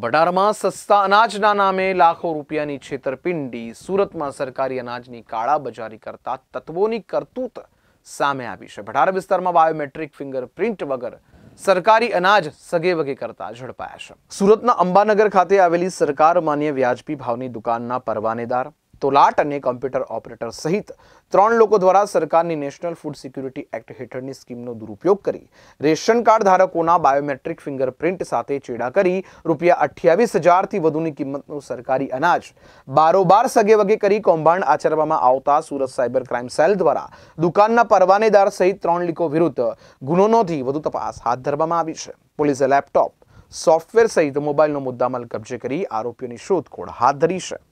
ભટારમાં સસ્તા અનાજના નામે લાખો રૂપિયાની છેતરપિંડી સુરતમાં સરકારી અનાજની કાળાબજારી કરતા તત્વોની કરતૂત સામે આવી છે ભટાર વિસ્તારમાં બાયોમેટ્રિક ફિંગરપ્રિન્ટ વગર સરકારી અનાજ સગે વગે કરતા ઝડપાયા છે સુરતના અંબાનગર ખાતે આવેલી સરકાર માન્ય વ્યાજબી ભાવની દુકાનના પરવાનેદાર તોલાટ અને કમ્પ્યુટર ઓપરેટર સહિત ત્રણ લોકો દ્વારા સરકારની નેશનલ ફૂડ સિક્યુરિટી એક્ટ હેઠળની સ્કીમનો દુરુપયોગ કરી રેશન કાર્ડ ધારકોના બાયોમેટ્રિક ફિંગરપ્રિન્ટ સાથે ચેડા કરી રૂપિયા અઠ્યાવીસ હજારથી વધુની કિંમતનું સરકારી અનાજ બારોબાર સગેવગે કરી કૌભાંડ આચરવામાં આવતા સુરત સાયબર ક્રાઇમ સેલ દ્વારા દુકાનના પરવાનેદાર સહિત ત્રણ લોકો વિરુદ્ધ ગુનો નોંધી વધુ તપાસ હાથ ધરવામાં આવી છે પોલીસે લેપટોપ સોફ્ટવેર સહિત મોબાઈલનો મુદ્દામાલ કબજે કરી આરોપીઓની શોધખોળ હાથ ધરી છે